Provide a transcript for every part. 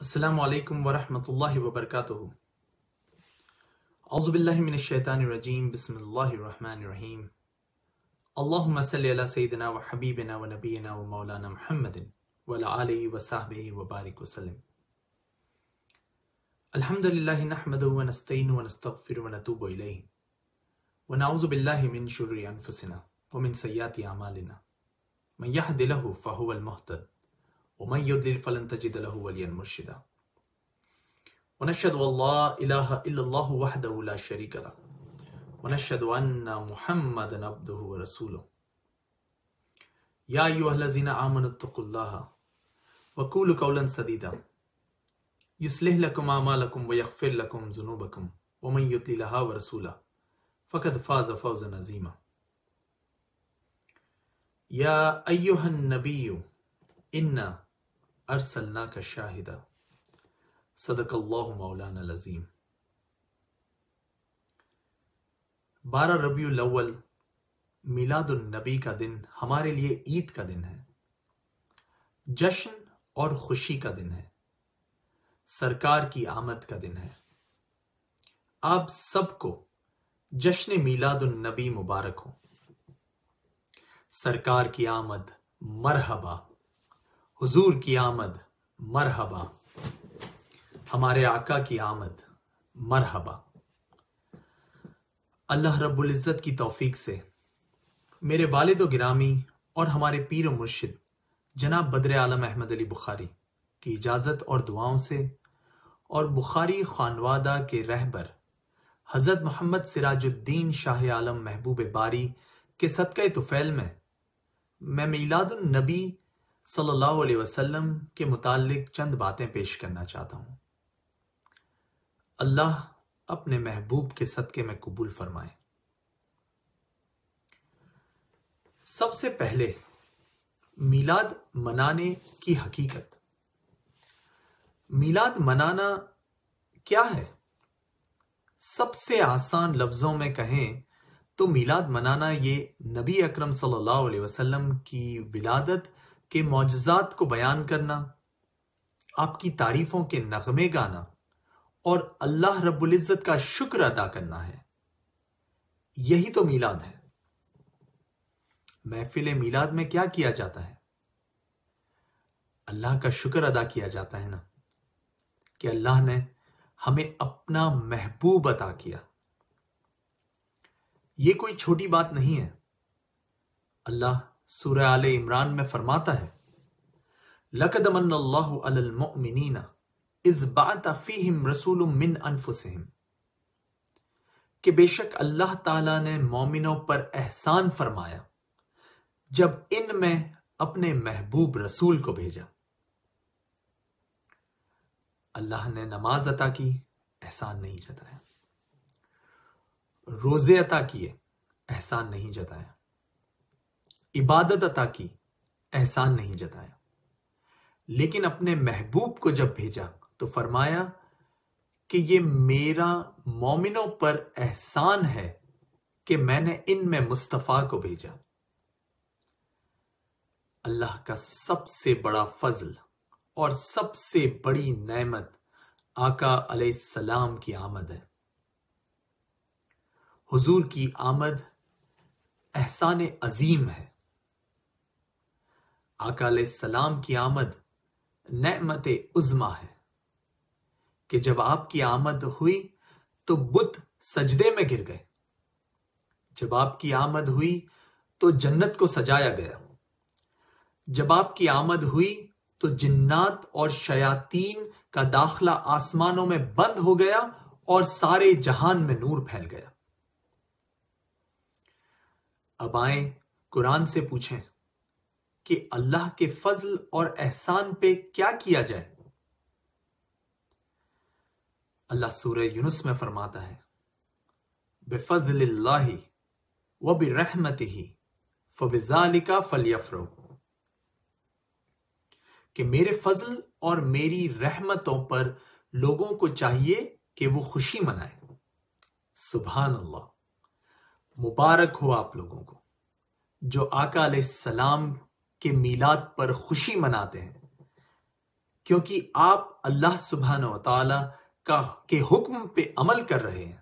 السلام عليكم ورحمة الله وبركاته أعوذ بالله من الشيطان الرجيم بسم الله الرحمن الرحيم اللهم صل على سيدنا وحبيبنا ونبينا ومولانا محمد وعلى آله وصحبه وبارك وسلم الحمد لله نحمده ونستعين ونستغفر ونتوب إليه ونعوذ بالله من شرور أنفسنا ومن سيئات أعمالنا من يهد له فهو المهتد ومن يضلل فلن تجد له وليا مرشدا ونشهد والله إله إلا الله وحده لا شريك له ونشهد أن محمدا عبده ورسوله يا أيها الذين آمنوا اتقوا الله وقولوا قولا سديدا يصلح لكم أعمالكم ويغفر لكم ذنوبكم ومن يطل لها ورسوله فقد فاز فوزا عظيما يا أيها النبي إنا अरसलना का शाहिदा सदक मौलाना लजीम बारह रबील अव्वल मिलादुलनबी का दिन हमारे लिए ईद का दिन है जश्न और खुशी का दिन है सरकार की आमद का दिन है आप सबको जश्न मिलादुलनबी मुबारक हो सरकार की आमद मरहबा हुजूर की आमद मरहबा हमारे आका की आमद मरहबा अल्लाह रब्बुल इज़्ज़त की तौफीक से मेरे वालिद गिरामी और हमारे पीर मुर्शिद जनाब बद्र आलम अहमद अली बुखारी की इजाज़त और दुआओं से और बुखारी खानवादा के रहबर हज़रत मोहम्मद सिराजुद्दीन शाह आलम महबूब बारी के सदक़ तुफ़ैल में मैं नबी सल्लल्लाहु अलैहि वसल्लम के मुतालिक चंद बातें पेश करना चाहता हूँ अल्लाह अपने महबूब के सदके में कबूल फरमाए सबसे पहले मीलाद मनाने की हकीकत मीलाद मनाना क्या है सबसे आसान लफ्जों में कहें तो मीलाद मनाना ये नबी अकरम सल्लल्लाहु अलैहि वसल्लम की विलादत के मोजात को बयान करना आपकी तारीफों के नगमे गाना और अल्लाह रब्बुल इज़्ज़त का शुक्र अदा करना है यही तो मीलाद है महफिल मीलाद में क्या किया जाता है अल्लाह का शुक्र अदा किया जाता है ना कि अल्लाह ने हमें अपना महबूब अदा किया ये कोई छोटी बात नहीं है अल्लाह सूर्य आल इमरान में फरमाता है लकद इस बात अफीम रसूल मिन अनफुसहिम कि बेशक अल्लाह ताला ने मोमिनों पर एहसान फरमाया जब इन में अपने महबूब रसूल को भेजा अल्लाह ने नमाज अता की एहसान नहीं जताया रोजे अता किए एहसान नहीं जताया इबादत अता की एहसान नहीं जताया लेकिन अपने महबूब को जब भेजा तो फरमाया कि ये मेरा मोमिनों पर एहसान है कि मैंने इनमें मुस्तफ़ा को भेजा अल्लाह का सबसे बड़ा फजल और सबसे बड़ी नेमत आका अलैहिस्सलाम की आमद है हुजूर की आमद एहसान अजीम है सलाम की आमद नमत उज़मा है कि जब आपकी आमद हुई तो बुत सजदे में गिर गए जब आपकी आमद हुई तो जन्नत को सजाया गया जब आपकी आमद हुई तो जिन्नात और शयातीन का दाखला आसमानों में बंद हो गया और सारे जहान में नूर फैल गया अब आए कुरान से पूछें कि अल्लाह के फजल और एहसान पे क्या किया जाए अल्लाह सूर्य यूनुस में फरमाता है बेफजल व बिरहमत ही फबिजालिका फलियफरो कि मेरे फजल और मेरी रहमतों पर लोगों को चाहिए कि वो खुशी मनाए सुबह अल्लाह मुबारक हो आप लोगों को जो आका सलाम के मीलाद पर खुशी मनाते हैं क्योंकि आप अल्लाह सुबहान तला का के हुक्म पे अमल कर रहे हैं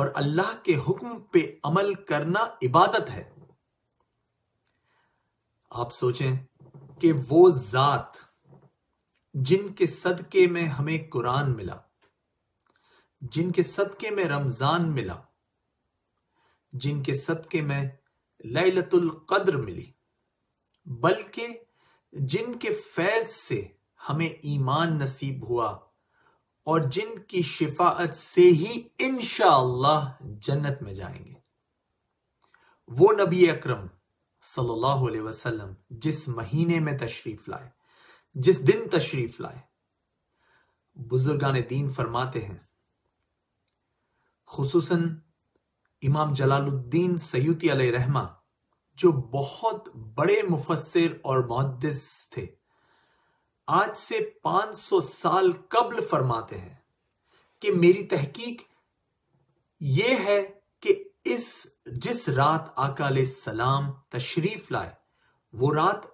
और अल्लाह के हुक्म पे अमल करना इबादत है आप सोचें कि वो जात जिनके सदके में हमें कुरान मिला जिनके सदके में रमजान मिला जिनके सदके में लैलतुल कद्र मिली बल्कि जिनके फैज से हमें ईमान नसीब हुआ और जिनकी शिफात से ही इनशाला जन्नत में जाएंगे वो नबी अकरम सल्लल्लाहु अलैहि वसल्लम जिस महीने में तशरीफ लाए जिस दिन तशरीफ लाए बुजुर्गान दीन फरमाते हैं खसूसन इमाम जलालुद्दीन अल रहमा जो बहुत बड़े मुफसर और मुहदस थे आज से 500 साल कबल फरमाते हैं कि मेरी तहकीक ये है कि इस जिस रात आका सलाम तशरीफ लाए वो रात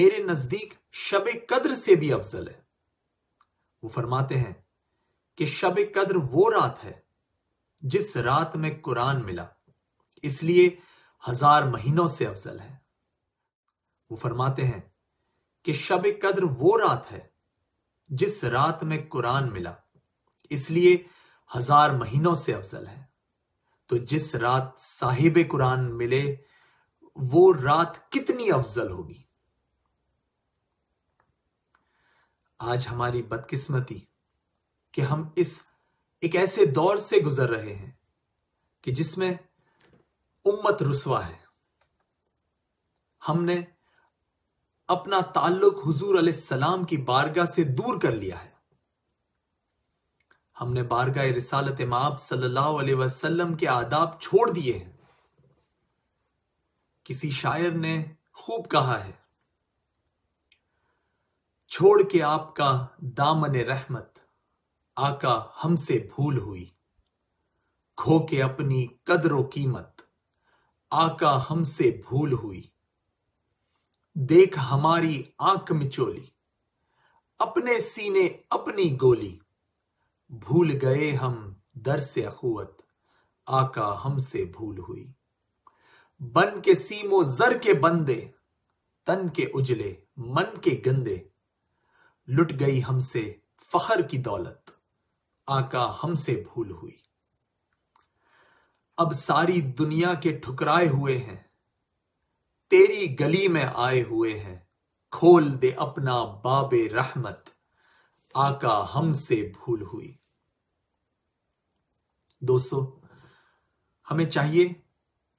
मेरे नजदीक शब कद्र से भी अफजल है वो फरमाते हैं कि शब कद्र वो रात है जिस रात में कुरान मिला इसलिए हजार महीनों से अफजल है वो फरमाते हैं कि शब कद्र वो रात है जिस रात में कुरान मिला इसलिए हजार महीनों से अफजल है तो जिस रात साहिब कुरान मिले वो रात कितनी अफजल होगी आज हमारी बदकिस्मती कि हम इस एक ऐसे दौर से गुजर रहे हैं कि जिसमें उम्मत रुसवा है हमने अपना ताल्लुक हुजूर सलाम की बारगाह से दूर कर लिया है हमने बारगाह रिसालत माब सल्लल्लाहु अलैहि वसल्लम के आदाब छोड़ दिए हैं किसी शायर ने खूब कहा है छोड़ के आपका दामन रहमत आका हमसे भूल हुई खो के अपनी कदरो कीमत आका हमसे भूल हुई देख हमारी आंख मिचोली अपने सीने अपनी गोली भूल गए हम दर से अखुवत आका हमसे भूल हुई बन के सीमो जर के बंदे तन के उजले मन के गंदे लुट गई हमसे फखर की दौलत आका हमसे भूल हुई अब सारी दुनिया के ठुकराए हुए हैं तेरी गली में आए हुए हैं खोल दे अपना बाबे रहमत आका हमसे भूल हुई दोस्तों हमें चाहिए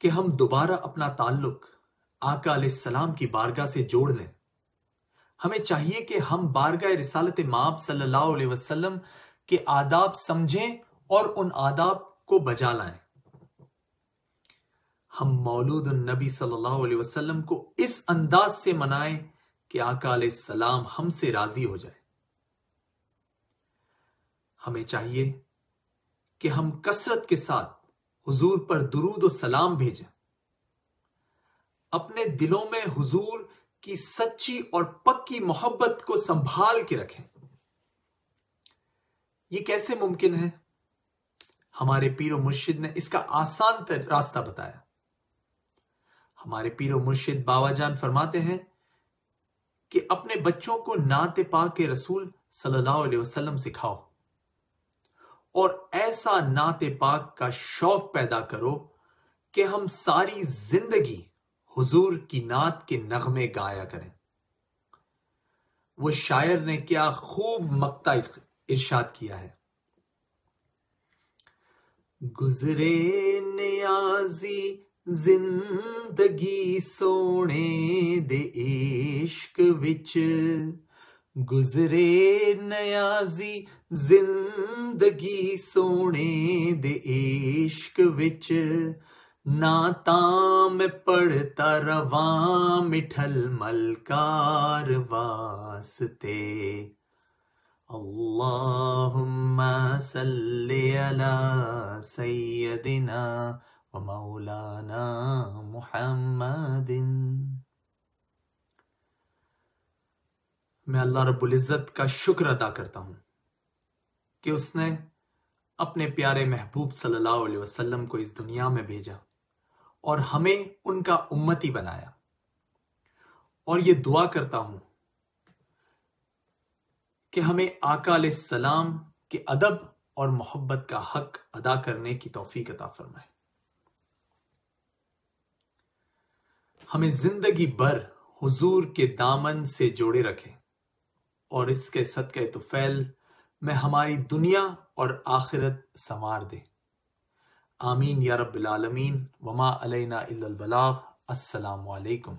कि हम दोबारा अपना ताल्लुक आका सलाम की बारगाह से जोड़ लें हमें चाहिए कि हम बारगाह रिसालत माप सल्लल्लाहु अलैहि वसल्लम के आदाब समझें और उन आदाब को बजा लाएं हम मौलूद नबी सल्लल्लाहु अलैहि वसल्लम को इस अंदाज से मनाएं कि आका सलाम हमसे राजी हो जाए हमें चाहिए कि हम कसरत के साथ हुजूर पर दुरूद और सलाम भेजें अपने दिलों में हुजूर की सच्ची और पक्की मोहब्बत को संभाल के रखें ये कैसे मुमकिन है हमारे पीर मुर्शिद ने इसका आसान रास्ता बताया हमारे पीर मुर्शिद बाबा जान फरमाते हैं कि अपने बच्चों को नाते पाक के रसूल सल्लल्लाहु अलैहि वसल्लम सिखाओ और ऐसा नाते पाक का शौक पैदा करो कि हम सारी जिंदगी हुजूर की नात के नगमे गाया करें वो शायर ने क्या खूब मकता इर्शाद किया है गुजरे न्याजी जिंदगी सोने दे इश्क विच गुजरे न्याजी जिंदगी सोने दे इश्क विच ना ताम पढ़ता रवा मिठल मलकार वास्ते Allahumma salli ala sayyidina wa maulana Muhammadin मैं अल्लाह रब्बुल इज़्ज़त का शुक्र अदा करता हूं कि उसने अपने प्यारे महबूब सल्लल्लाहु अलैहि वसल्लम को इस दुनिया में भेजा और हमें उनका उम्मती बनाया और ये दुआ करता हूं कि हमें आकाल सलाम के अदब और मोहब्बत का हक अदा करने की तोफीक अता फरमाए हमें जिंदगी भर हुजूर के दामन से जोड़े रखे और इसके सदके तुफैल में हमारी दुनिया और आखिरत संवार दे आमीन या रबालमीन वमा अलैना इल्लल बलाग अस्सलाम वालेकुम